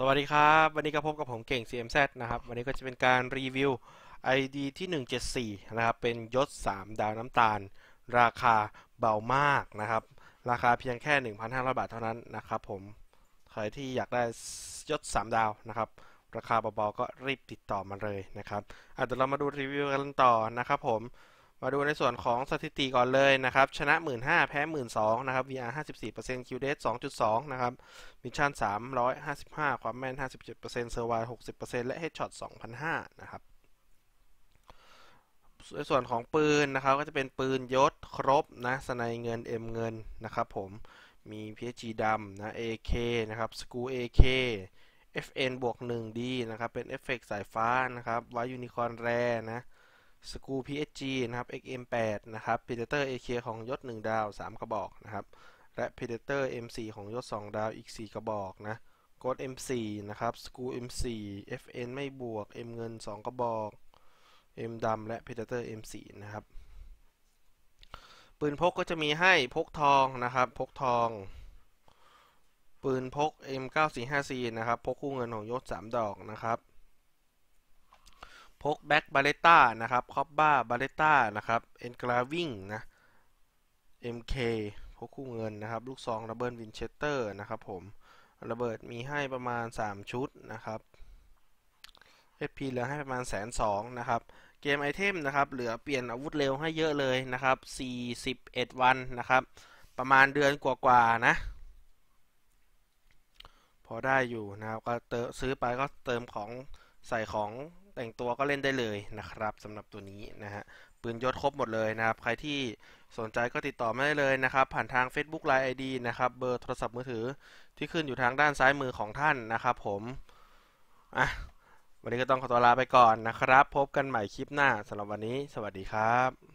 สวัสดีครับวันนี้ก็พบกับผมเก่ง CMZ นะครับวันนี้ก็จะเป็นการรีวิว ID ที่ 174นะครับเป็นยศ3ดาวน้ำตาล ราคาเบามากนะครับ ราคาเพียงแค่ 1,500 บาทเท่านั้นนะครับผมใครที่อยากได้ยศ3ดาวนะครับราคาเบาๆก็รีบติดต่อมาเลยนะครับเดี๋ยวเรามาดูรีวิวกันต่อนะครับ ผมมาดูในส่วนของสถิติก่อนเลยนะครับ ชนะ 1 5ื่นแพ้ 1 2ื่นนะครับ VR 54% Q d a t 2.2 นะครับมิชชั่น355 ความแม่น 57%เซอร์วาย60%และ Headshot 2,005นะครับ ในส่วนของปืนนะครับ ก็จะเป็นปืนยศครบ นะสานเงิน M เงินนะครับผม มี PSG ดำนะ AK นะครับสกู AK FN บวก 1D นะครับ เป็นเอฟเฟกสายฟ้านะครับไวยูนิคอนแรนะสกู PSG นะครับ XM8 นะครับ Predator AK ของยศ1ดาว 3 กระบอกนะครับและ Predator M4 ของยศ2ดาวอีก 4 กระบอกนะกด M4 นะครับสกู M4 FN ไม่บวก M เงิน 2 กระบอก M ดำและ Predator M4 นะครับปืนพกก็จะมีให้พกทองนะครับ พกทอง ปืนพก M9454 นะครับพกคู่เงินของยศ3ดอกนะครับพกแบ็กบาเลต้านะครับ คอปบ้าบาเลต้านะครับ เอนกราวิ่งนะ MK พกคู่เงินนะครับ ลูกซองระเบิดวินเชสเตอร์ นะครับผม ระเบิดมีให้ประมาณ 3 ชุด นะครับ h p เหลือให้ประมาณแสนสองนะครับ เกมไอเทม นะครับ เหลือเปลี่ยนอาวุธเร็วให้เยอะเลย นะครับ41วันนะครับ ประมาณเดือนกว่าๆนะ พอได้อยู่นะครับ ก็เติซื้อไปก็เติมของใส่ของแต่งตัวก็เล่นได้เลยนะครับสำหรับตัวนี้นะฮะปืนยศครบหมดเลยนะครับ ใครที่สนใจก็ติดต่อมาได้เลยนะครับ ผ่านทาง Facebook Line ID นะครับ เบอร์โทรศัพท์มือถือที่ขึ้นอยู่ทางด้านซ้ายมือของท่านนะครับ ผมอ่ะวันนี้ก็ต้องขอตัวลาไปก่อนนะครับ พบกันใหม่คลิปหน้าสำหรับวันนี้ สวัสดีครับ